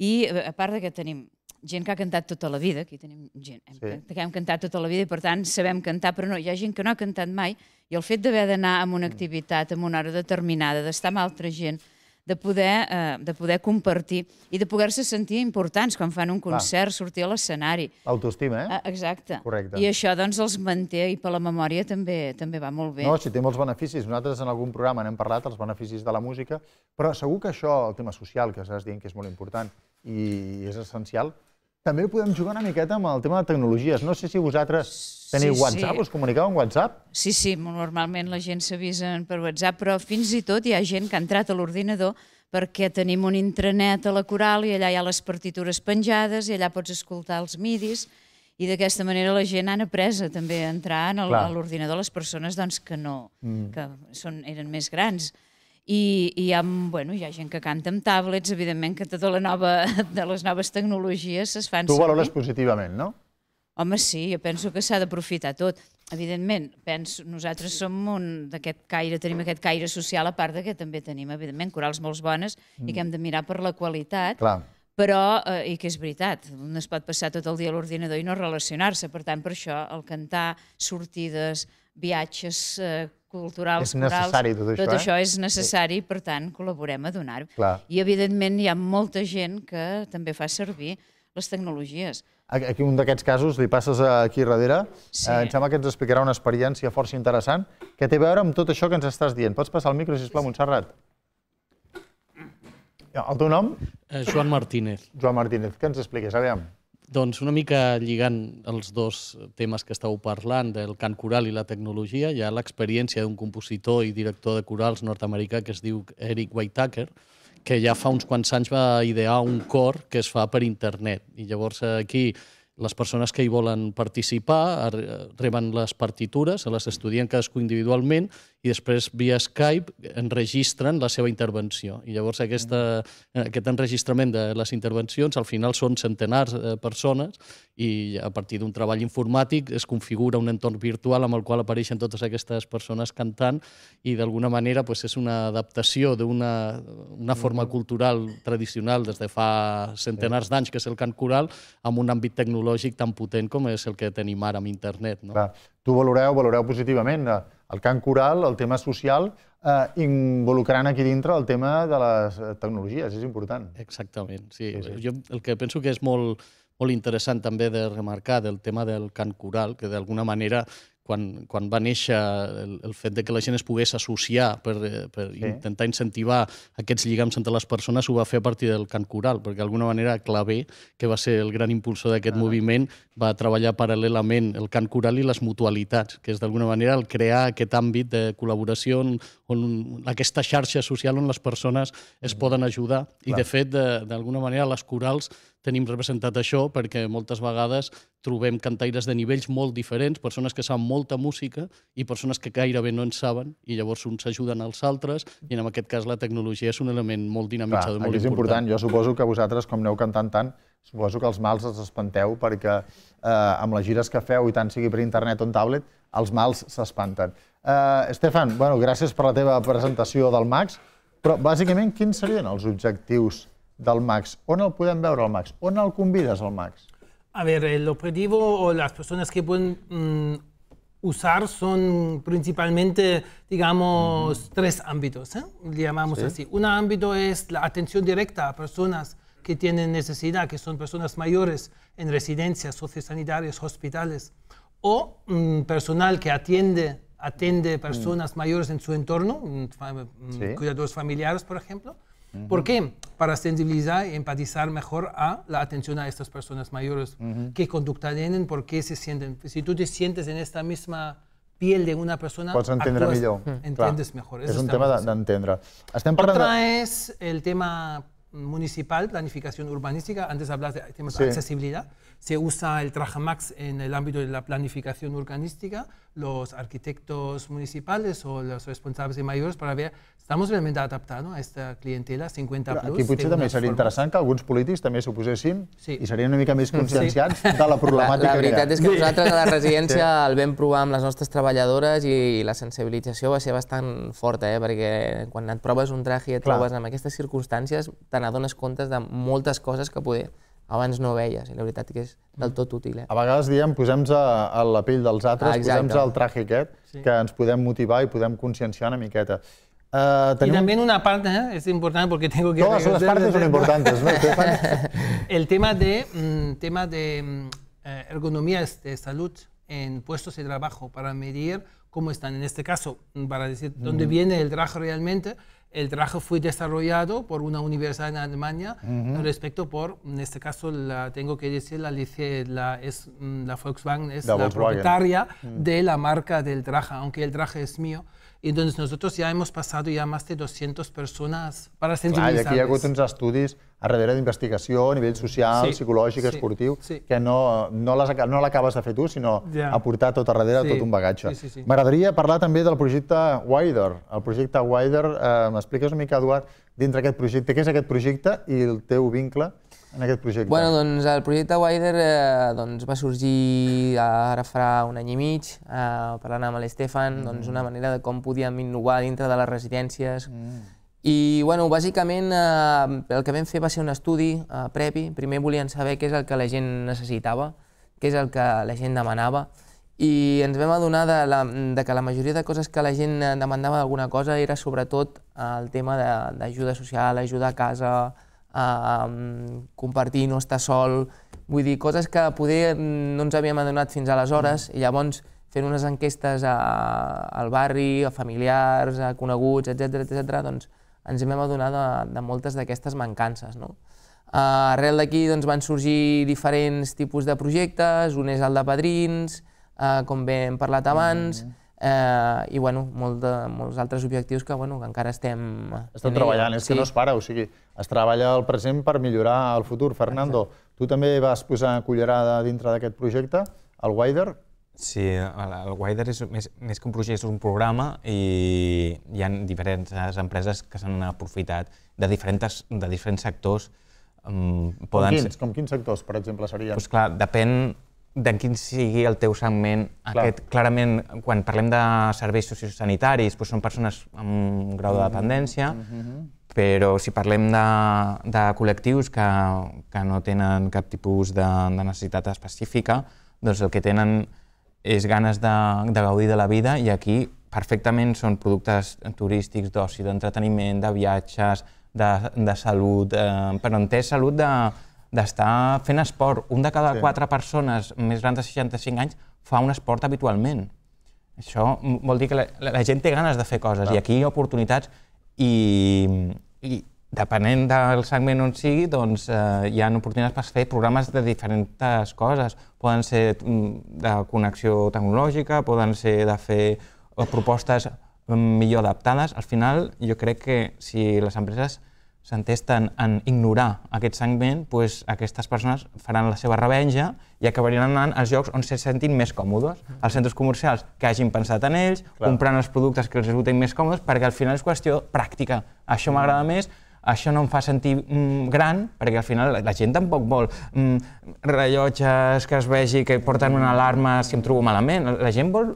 i a part de que tenim gent que ha cantat tota la vida, aquí tenim gent hem, sí. que hem cantat tota la vida i per tant sabem cantar, però no, hi ha gent que no ha cantat mai i el fet d'haver d'anar a una mm. activitat, a una hora determinada, d'estar amb altra gent, de poder, eh, de poder compartir i de poder-se sentir importants quan fan un concert, Va. sortir a l'escenari. L'autoestima, eh? eh? Exacte. Correcte. I això doncs els manté i per la memòria també també va molt bé. No, si té molts beneficis. Nosaltres en algun programa n'hem parlat, els beneficis de la música, però segur que això, el tema social, que estàs dient que és molt important, i és essencial. També podem jugar una miqueta amb el tema de tecnologies. No sé si vosaltres teniu sí, WhatsApp, sí. us comunicau en WhatsApp? Sí, sí, normalment la gent s'avisen per WhatsApp, però fins i tot hi ha gent que ha entrat a l'ordinador perquè tenim un intranet a la Coral i allà hi ha les partitures penjades i allà pots escoltar els midis i d'aquesta manera la gent han après a també entrar en a l'ordinador les persones doncs, que no, mm. que són, eren més grans i, i hi, ha, bueno, hi ha gent que canta amb tablets, evidentment que tota la nova, de les noves tecnologies es fan servir. Tu valores positivament, no? Home, sí, jo penso que s'ha d'aprofitar tot. Evidentment, penso, nosaltres som un d'aquest caire, tenim aquest caire social, a part de que també tenim, evidentment, corals molt bones mm. i que hem de mirar per la qualitat. Clar però, eh, i que és veritat, un es pot passar tot el dia a l'ordinador i no relacionar-se, per tant, per això el cantar, sortides, viatges eh, culturals, és necessari, corals, tot això, tot eh? això és necessari, i per tant, col·laborem a donar-ho. I, evidentment, hi ha molta gent que també fa servir les tecnologies. Aquí un d'aquests casos, li passes aquí darrere, sí. eh, em sembla que ens explicarà una experiència força interessant que té a veure amb tot això que ens estàs dient. Pots passar el micro, sisplau, Montserrat? El teu nom? Eh, Joan Martínez. Joan Martínez, què ens expliques? Aviam. Doncs una mica lligant els dos temes que estàveu parlant, del cant coral i la tecnologia, hi ha l'experiència d'un compositor i director de corals nord-americà que es diu Eric Whitaker, que ja fa uns quants anys va idear un cor que es fa per internet. I llavors aquí les persones que hi volen participar eh, reben les partitures, se les estudien cadascú individualment i després via Skype enregistren la seva intervenció. I llavors aquesta, mm. aquest enregistrament de les intervencions al final són centenars de eh, persones i a partir d'un treball informàtic es configura un entorn virtual amb el qual apareixen totes aquestes persones cantant i d'alguna manera doncs, és una adaptació d'una una forma mm. cultural tradicional des de fa centenars d'anys, que és el cant coral, amb un àmbit tecnològic tan potent com és el que tenim ara amb internet. No? Clar. Tu valoreu, valoreu positivament eh, el cant coral, el tema social, eh, involucrant aquí dintre el tema de les tecnologies, és important. Exactament, sí. sí, sí. Jo el que penso que és molt, molt interessant també de remarcar del tema del cant coral, que d'alguna manera quan, quan va néixer el, el fet de que la gent es pogués associar per, eh, per sí. intentar incentivar aquests lligams entre les persones, ho va fer a partir del cant coral, perquè d'alguna manera Clavé, que va ser el gran impulsor d'aquest ah. moviment, va treballar paral·lelament el cant coral i les mutualitats, que és d'alguna manera el crear aquest àmbit de col·laboració, on, on aquesta xarxa social on les persones es poden ajudar. Clar. I, de fet, d'alguna manera, les corals tenim representat això perquè moltes vegades trobem cantaires de nivells molt diferents, persones que saben molta música i persones que gairebé no en saben, i llavors uns ajuden als altres, i en aquest cas la tecnologia és un element molt dinamitzador, Clar, molt important. és important. Jo suposo que vosaltres, com aneu cantant tant, suposo que els mals els espanteu perquè eh, amb les gires que feu, i tant sigui per internet o en tablet, els mals s'espanten. Eh, Estefan, bueno, gràcies per la teva presentació del Max, però bàsicament quins serien els objectius del Max? On el podem veure, el Max? On el convides, al Max? A ver, el objetivo o las personas que pueden mm, usar son principalmente, digamos, tres ámbitos, ¿eh? llamamos así. Un ámbito es la atención directa a personas que tienen necesidad, que son personas mayores en residencias sociosanitarias, hospitales, o mm, personal que atiende, atiende mm. personas mayores en su entorno, cuidadores familiares, por ejemplo ¿Por qué? Para sensibilizar y empatizar mejor a la atención a estas personas mayores. ¿Qué conducta tienen? ¿Por qué se sienten? Si tú te sientes en esta misma piel de una persona, pues entender mejor. entiendes mejor. Eso un tema de Estem Otra es el tema municipal, planificación urbanística, antes hablas de temas de accesibilidad, se usa el traje Max en el ámbito de la planificación urbanística, los arquitectos municipales o los responsables de mayores para ver Estamos realmente adaptados a aquesta clientela 50 plus. aquí potser també seria interessant que alguns polítics també s'ho posessin sí. i serien una mica més conscienciats sí. de la problemàtica. La, la veritat és que nosaltres a la residència sí. el vam provar amb les nostres treballadores i la sensibilització va ser bastant forta, eh? perquè quan et proves un traje i et Clar. trobes amb aquestes circumstàncies te n'adones comptes de moltes coses que poder abans no veies, i la veritat que és del tot útil. Eh? A vegades diem, posem-nos a, a la pell dels altres, ah, posem-nos al traje aquest, sí. que ens podem motivar i podem conscienciar una miqueta. Ah, y también una parte ¿eh? es importante porque tengo que... Todas las partes son importantes. ¿no? el tema de, mm, tema de mm, eh, ergonomías de salud en puestos de trabajo para medir cómo están. En este caso, mm, para decir dónde viene el traje realmente, el traje fue desarrollado por una universidad en Alemania, respecto por, en este caso, la, tengo que decir, la, es, la Volkswagen es la, propietaria de la marca del traje, aunque el traje es mío. entonces nosotros ya hemos pasado ya más de 200 personas para sensibilizar. Clar, aquí hi ha hagut uns estudis a darrere d'investigació a nivell social, sí, psicològic, sí, esportiu, sí. que no, no l'acabes no de fer tu, sinó yeah. aportar tot a darrere sí, tot un bagatge. Sí, sí, sí. M'agradaria parlar també del projecte Wider. El projecte Wider, eh, m'expliques una mica, Eduard, dintre aquest projecte, què és aquest projecte i el teu vincle en aquest projecte? Bueno, doncs el projecte Wider eh, doncs va sorgir eh, ara farà un any i mig, eh, parlant amb l'Estefan, mm. doncs una manera de com podíem innovar dintre de les residències. Mm. I, bueno, bàsicament eh, el que vam fer va ser un estudi eh, previ. Primer volien saber què és el que la gent necessitava, què és el que la gent demanava, i ens vam adonar de, la, de que la majoria de coses que la gent eh, demandava d'alguna cosa era sobretot eh, el tema d'ajuda social, ajuda a casa, compartir, no estar sol, vull dir, coses que poder no ens havíem adonat fins aleshores, i llavors fent unes enquestes a, al barri, a familiars, a coneguts, etc etc, doncs ens hem adonat de, de moltes d'aquestes mancances. No? Uh, arrel d'aquí doncs, van sorgir diferents tipus de projectes, un és el de padrins, uh, com bé hem parlat abans, mm -hmm eh, i bueno, molt de, molts altres objectius que, bueno, que encara estem... Estem treballant, és sí. que no es para, o sigui, es treballa el present per millorar el futur. Fernando, Exacte. tu també vas posar cullerada dintre d'aquest projecte, el Wider. Sí, el, el Wider és més, més que un projecte, és un programa i hi ha diferents empreses que s'han aprofitat de diferents, de diferents sectors. Um, poden com, quins, ser... com quins sectors, per exemple, serien? Pues clar, depèn de quin sigui el teu segment. Ah, clar. Aquest, clarament, quan parlem de serveis sociosanitaris, doncs són persones amb un grau de mm-hmm. dependència, mm -hmm. però si parlem de, de col·lectius que, que no tenen cap tipus de, de necessitat específica, doncs el que tenen és ganes de, de gaudir de la vida i aquí perfectament són productes turístics, d'oci, d'entreteniment, de viatges, de, de salut, eh, però en té salut de, d'estar fent esport. Un de cada sí. quatre persones més grans de 65 anys fa un esport habitualment. Això vol dir que la, la gent té ganes de fer coses Clar. i aquí hi ha oportunitats i, i depenent del segment on sigui, doncs, eh, hi ha oportunitats per fer programes de diferents coses. Poden ser mm, de connexió tecnològica, poden ser de fer eh, propostes mm, millor adaptades. Al final, jo crec que si les empreses s'entesten en ignorar aquest segment, doncs aquestes persones faran la seva revenja i acabaran anant als llocs on se sentin més còmodes, als centres comercials que hagin pensat en ells, Clar. comprant els productes que els resulten més còmodes, perquè al final és qüestió pràctica. Això m'agrada més, això no em fa sentir mm, gran, perquè al final la, la gent tampoc vol mm, rellotges que es vegi que porten una alarma si em trobo malament. La gent vol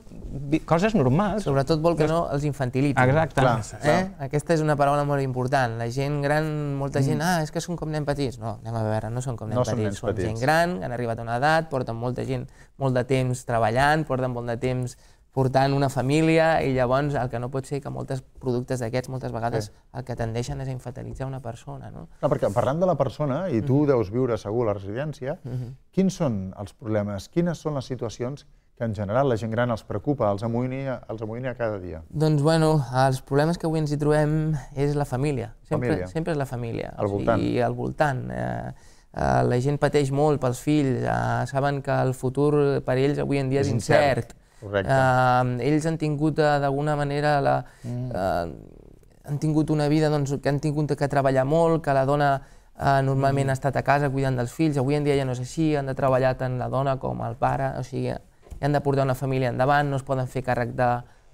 coses normals. Sobretot vol que no els infantilitzin. Exacte. Clar, eh? Clar. Aquesta és una paraula molt important. La gent gran, molta gent, mm. ah, és que són com nens petits. No, anem a veure, no són com nens no petits. Són, nens són petits. gent gran, han arribat a una edat, porten molta gent molt de temps treballant, porten molt de temps portant una família i llavors el que no pot ser que moltes productes d'aquests moltes vegades sí. el que tendeixen és a infantilitzar una persona. No? no, perquè parlant de la persona, i tu mm -hmm. deus viure segur a la residència, mm -hmm. quins són els problemes, quines són les situacions que en general la gent gran els preocupa, els amoïna, els amoïna cada dia? Doncs bueno, els problemes que avui ens hi trobem és la família. Sempre, família. sempre és la família. Al voltant. I al voltant. Eh, eh, la gent pateix molt pels fills, eh, saben que el futur per ells avui en dia és, és incert. incert. Eh, ells han tingut eh, d'alguna manera la... Mm. Eh, han tingut una vida doncs, que han tingut que treballar molt, que la dona eh, normalment mm. ha estat a casa cuidant dels fills, avui en dia ja no és així, han de treballar tant la dona com el pare, o sigui, han de portar una família endavant, no es poden fer càrrec de,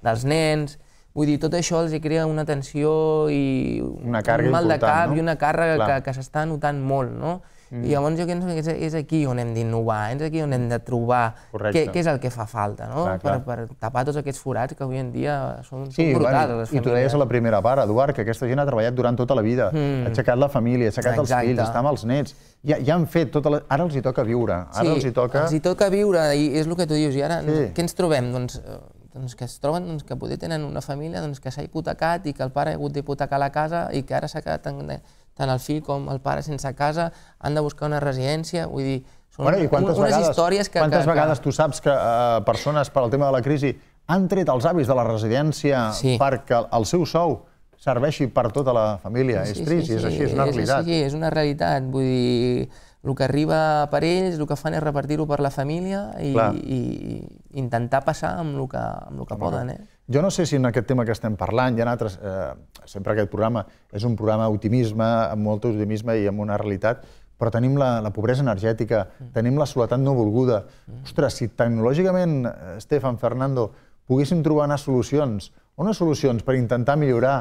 dels nens... Vull dir, tot això els crea una tensió i una un mal de cap no? i una càrrega Clar. que, que s'està notant molt, no? Mm. I llavors jo penso que és, és aquí on hem d'innovar, és aquí on hem de trobar què, què és el que fa falta, no? Clar, clar. Per, per tapar tots aquests forats que avui en dia són, sí, són brutals. Bueno, I tu deies a la primera part, Eduard, que aquesta gent ha treballat durant tota la vida, mm. ha aixecat la família, ha aixecat Exacte. els fills, està amb els nets, ja, ja han fet, tota la... ara els hi toca viure, ara sí, els hi toca... els hi toca viure, i és el que tu dius, i ara sí. què ens trobem? Doncs eh, doncs, que es troben doncs, que poder tenen una família doncs, que s'ha hipotecat i que el pare ha hagut d'hipotecar la casa i que ara s'ha quedat en, tant el fill com el pare sense casa, han de buscar una residència, vull dir, són bueno, i quantes unes vegades, històries que... Quantes que, vegades tu saps que eh, persones, per al tema de la crisi, han tret els avis de la residència sí. perquè el seu sou serveixi per tota la família. Sí, és trist, sí, sí, és així, és una realitat. Sí, és una realitat. Vull dir, el que arriba per ells, el que fan és repartir-ho per la família i, i, intentar passar amb el que, amb el que poden. Eh? Jo no sé si en aquest tema que estem parlant, hi ha altres... Eh, sempre aquest programa és un programa d'optimisme, amb molt optimisme i amb una realitat, però tenim la, la pobresa energètica, mm. tenim la soledat no volguda. Mm. Ostres, si tecnològicament, Estefan, eh, Fernando, poguéssim trobar unes solucions, unes solucions per intentar millorar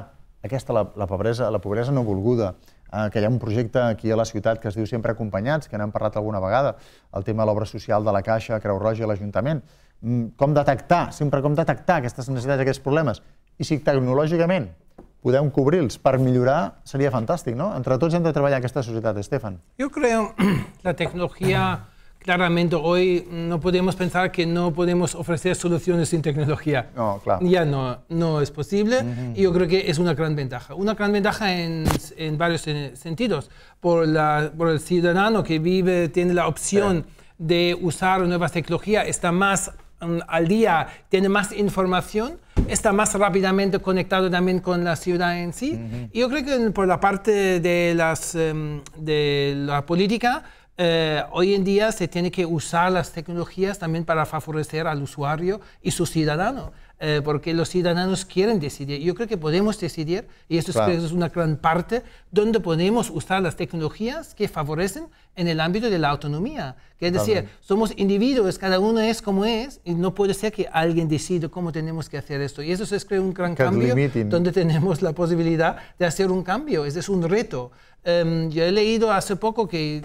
aquesta, la, la, pobresa, la pobresa no volguda, eh, que hi ha un projecte aquí a la ciutat que es diu Sempre Acompanyats, que n'hem parlat alguna vegada, el tema de l'obra social de la Caixa, Creu Roja i l'Ajuntament, Mm, com detectar, sempre com detectar aquestes necessitats, aquests problemas y si tecnológicamente podem cubrirlos para mejorar, millorar, fantástico fantàstic, no? Entre tots hem de treballar aquesta societat, Estefan. Yo creo la tecnología... claramente hoy no podemos pensar que no podemos ofrecer soluciones sin tecnología. No, claro. Ya no, no es posible y yo creo que es una gran ventaja. Una gran ventaja en, en varios eh, sentidos. Por, la, por, el ciudadano que vive, tiene la opción de usar nuevas tecnologías, está más Mm, al día tiene más información, está más rápidamente conectado también con la ciudad en sí. yo creo que por la parte de, em, la política, eh, hoy en día se tiene que usar las tecnologías también para favorecer al usuario y su ciudadano. Eh, porque los ciudadanos quieren decidir. Yo creo que podemos decidir, y eso, es, una gran parte, donde podemos usar las tecnologías que favorecen en el ámbito de la autonomía. Que es decir, somos individuos, cada uno es como es, y no puede ser que alguien decida cómo tenemos que hacer esto. Y eso es, creo, un gran cambio, donde tenemos la posibilidad de hacer un cambio. Ese es un reto. Em, yo he leído hace poco que,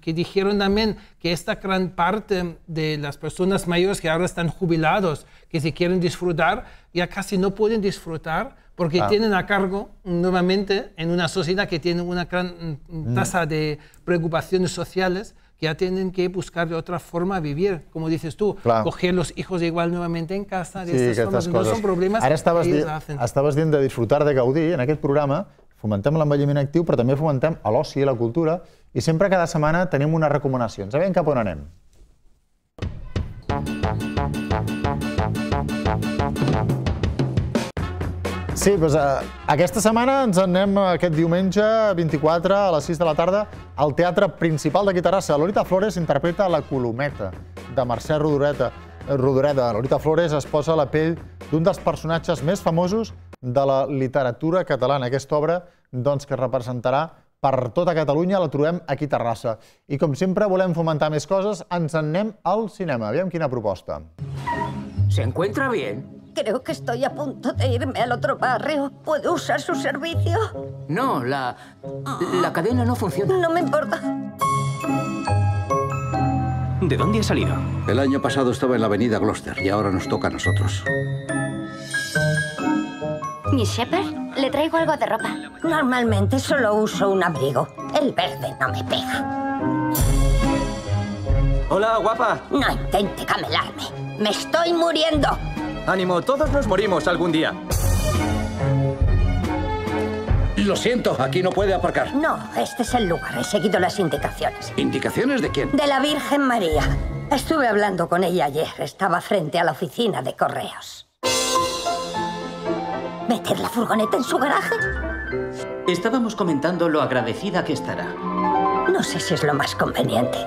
que dijeron también que esta gran parte de las personas mayores que ahora están jubilados, que si quieren disfrutar, ya casi no pueden disfrutar porque ah. tienen a cargo nuevamente en una sociedad que tiene una gran mm, mm, mm. tasa de preocupaciones sociales que ya tienen que buscar de otra forma vivir, como dices tú, coger los hijos igual nuevamente en casa, de estas, no son problemas que ellos hacen. Estabas disfrutar de Gaudí, en aquel programa fomentem activo, pero también també fomentem l'oci y la cultura, y siempre cada semana tenemos una recomendaciones. saben qué cap Sí, doncs, eh, aquesta setmana ens anem aquest diumenge 24 a les 6 de la tarda al Teatre Principal de Terrassa. Lolita Flores interpreta La Colometa, de Mercè Rodoreta. Rodoreda. Lolita Flores es posa a la pell d'un dels personatges més famosos de la literatura catalana. Aquesta obra doncs, que representarà per tota Catalunya la trobem aquí a Terrassa. I com sempre volem fomentar més coses, ens en anem al cinema. Aviam quina proposta. Se encuentra bien. Creo que estoy a punto de irme al otro barrio. ¿Puedo usar su servicio? No, la... la cadena no funciona. No me importa. ¿De dónde ha salido? El año pasado estaba en la avenida Gloucester y ahora nos toca a nosotros. ¿Miss Shepard? Le traigo algo de ropa. Normalmente solo uso un abrigo. El verde no me pega. Hola, guapa. No intente camelarme. Me estoy muriendo. Ánimo, todos nos morimos algún día. Lo siento, aquí no puede aparcar. No, este es el lugar. He seguido las indicaciones. ¿Indicaciones de quién? De la Virgen María. Estuve hablando con ella ayer. Estaba frente a la oficina de correos. ¿Meter la furgoneta en su garaje? Estábamos comentando lo agradecida que estará. No sé si es lo más conveniente.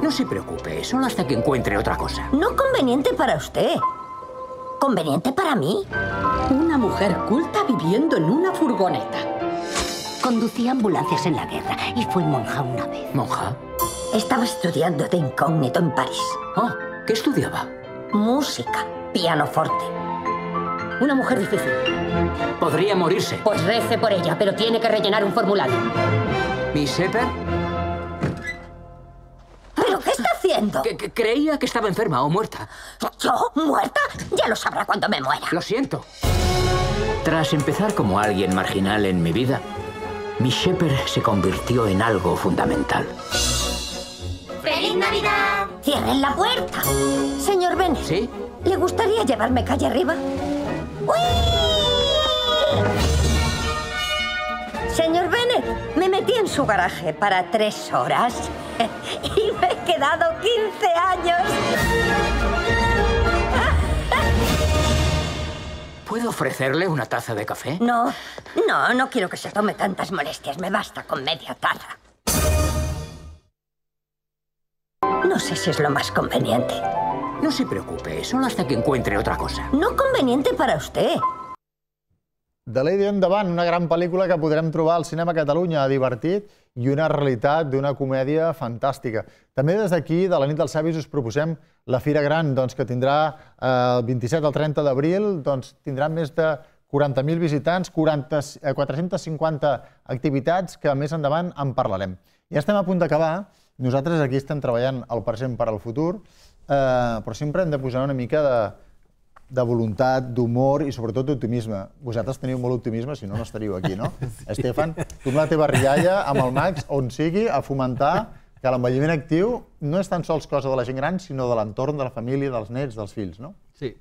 No se preocupe, solo hasta que encuentre otra cosa. No conveniente para usted conveniente para mí. Una mujer culta viviendo en una furgoneta. Conducía ambulancias en la guerra y fue monja una vez. ¿Monja? Estaba estudiando de incógnito en París. Ah, ¿qué estudiaba? Música, pianoforte. Una mujer difícil. Podría morirse. Pues rece por ella, pero tiene que rellenar un formulario. ¿Mi ¿Qué está haciendo? Que, creía que estaba enferma o muerta. ¿Yo? ¿Muerta? Ya lo sabrá cuando me muera. Lo siento. Tras empezar como alguien marginal en mi vida, mi Shepherd se convirtió en algo fundamental. ¡Feliz Navidad! ¡Cierren la puerta! Señor Bennett. ¿Sí? ¿Le gustaría llevarme calle arriba? ¡Uy! Señor Bennett, me metí en su garaje para tres horas y me he quedado 15 años. ¿Puedo ofrecerle una taza de café? No, no, no quiero que se tome tantas molestias. Me basta con media taza. No sé si es lo más conveniente. No se preocupe, solo hasta que encuentre otra cosa. No conveniente para usted. De Lady Endavant, una gran pel·lícula que podrem trobar al cinema Catalunya, divertit i una realitat d'una comèdia fantàstica. També des d'aquí, de la nit dels savis, us proposem la Fira Gran, doncs, que tindrà eh, el 27 al 30 d'abril, doncs, tindrà més de 40.000 visitants, 40, eh, 450 activitats, que més endavant en parlarem. Ja estem a punt d'acabar, nosaltres aquí estem treballant el present per al futur, eh, però sempre hem de posar una mica de, de voluntat, d'humor i sobretot d'optimisme. Vosaltres teniu molt optimisme, si no, no estaríeu aquí, no? Sí. Estefan, tu amb la teva rialla, amb el Max, on sigui, a fomentar que l'envelliment actiu no és tan sols cosa de la gent gran, sinó de l'entorn, de la família, dels nets, dels fills, no? Sí.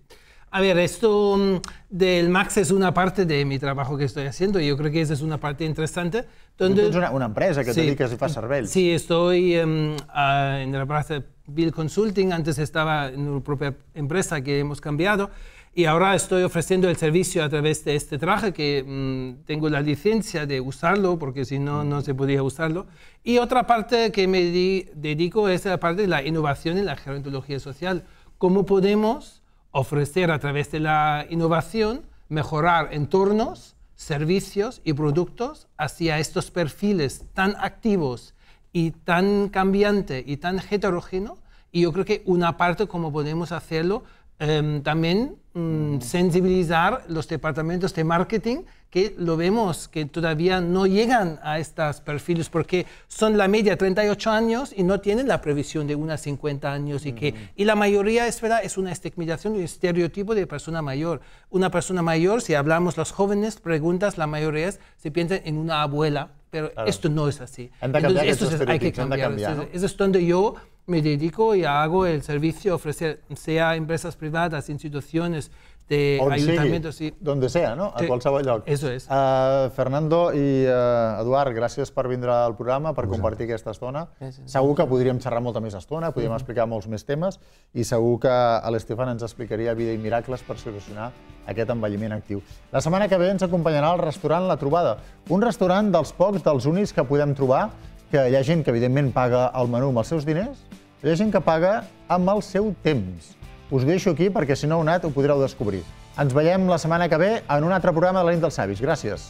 A ver, esto mm, del Max es una parte de mi trabajo que estoy haciendo. Yo creo que esa es una parte interesante. Donde... Tens una, una empresa que sí, te dediques a fa cervells. Sí, estoy um, uh, en la parte Bill Consulting, antes estaba en una propia empresa que hemos cambiado y ahora estoy ofreciendo el servicio a través de este traje que mm, tengo la licencia de usarlo porque si no, no se podía usarlo. Y otra parte que me dedico es la parte de la innovación en la gerontología social. ¿Cómo podemos ofrecer a través de la innovación mejorar entornos, servicios y productos hacia estos perfiles tan activos y tan cambiante y tan heterogéneo. Y yo creo que una parte, como podemos hacerlo, em, también mm, sensibilizar los departamentos de marketing que lo vemos que todavía no llegan a estos perfiles porque son la media 38 años y no tienen la previsión de unas 50 años y que y la mayoría es es una estigmatización un estereotipo de persona mayor una persona mayor si hablamos los jóvenes preguntas la mayoría es, se piensa en una abuela pero esto no es así. Entonces, esto hay que cambiar. Eso es donde yo me dedico y hago el servicio, ofrecer, sea empresas privadas, instituciones, de On ayuntamiento. Sigui, sí. Donde sea, no? A sí. qualsevol lloc. Eso es. Uh, Fernando i uh, Eduard, gràcies per vindre al programa, per compartir aquesta estona. Sí, sí, segur que podríem xerrar molta més estona, podríem explicar molts més temes i segur que l'Estefan ens explicaria vida i miracles per solucionar aquest envelliment actiu. La setmana que ve ens acompanyarà al restaurant La Trobada, un restaurant dels pocs, dels únics que podem trobar, que hi ha gent que evidentment paga el menú amb els seus diners, hi ha gent que paga amb el seu temps. Us deixo aquí perquè si no heu anat ho podreu descobrir. Ens veiem la setmana que ve en un altre programa de la nit dels savis. Gràcies.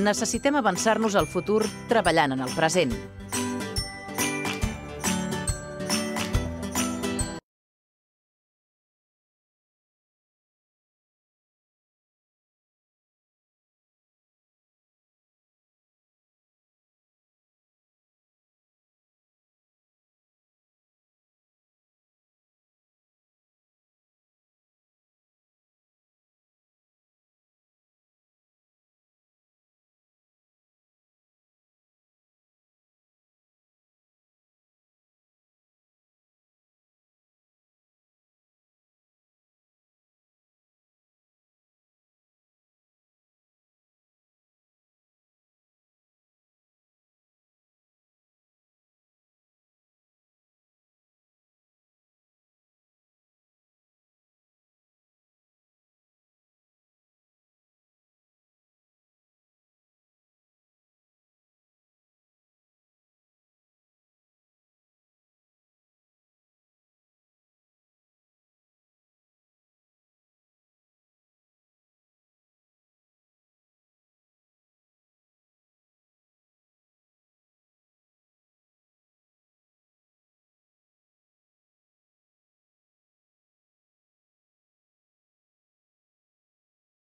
Necessitem avançar-nos al futur treballant en el present.